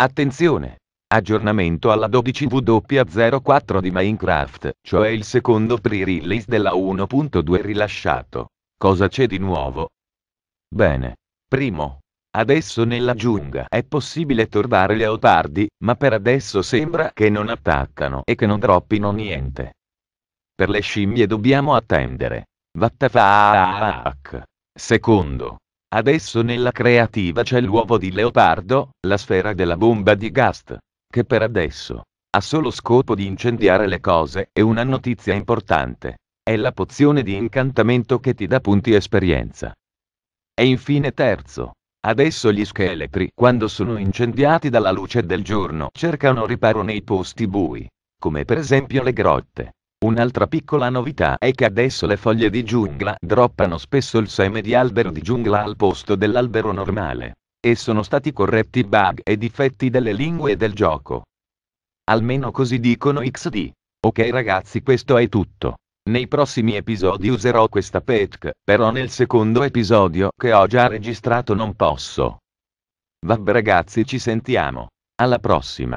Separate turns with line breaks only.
Attenzione! Aggiornamento alla 12W04 di Minecraft, cioè il secondo pre-release della 1.2 rilasciato. Cosa c'è di nuovo? Bene. Primo. Adesso nella giungla è possibile trovare leopardi, ma per adesso sembra che non attaccano e che non droppino niente. Per le scimmie dobbiamo attendere. Vattafaaaaaak. Secondo. Adesso nella creativa c'è l'uovo di leopardo, la sfera della bomba di Gast. Che per adesso ha solo scopo di incendiare le cose e una notizia importante. È la pozione di incantamento che ti dà punti esperienza. E infine terzo. Adesso gli scheletri, quando sono incendiati dalla luce del giorno, cercano riparo nei posti bui. Come per esempio le grotte. Un'altra piccola novità è che adesso le foglie di giungla droppano spesso il seme di albero di giungla al posto dell'albero normale. E sono stati corretti bug e difetti delle lingue e del gioco. Almeno così dicono XD. Ok ragazzi questo è tutto. Nei prossimi episodi userò questa petk, però nel secondo episodio che ho già registrato non posso. Vabbè ragazzi ci sentiamo. Alla prossima.